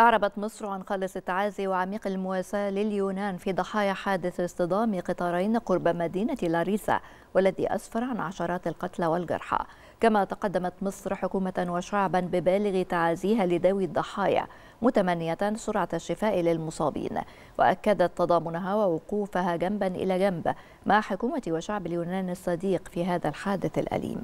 أعربت مصر عن خالص التعازي وعميق المواساة لليونان في ضحايا حادث اصطدام قطارين قرب مدينة لاريسا والذي أسفر عن عشرات القتلى والجرحى كما تقدمت مصر حكومة وشعبا ببالغ تعازيها لذوي الضحايا متمنية سرعة الشفاء للمصابين وأكدت تضامنها ووقوفها جنبا إلى جنب مع حكومة وشعب اليونان الصديق في هذا الحادث الأليم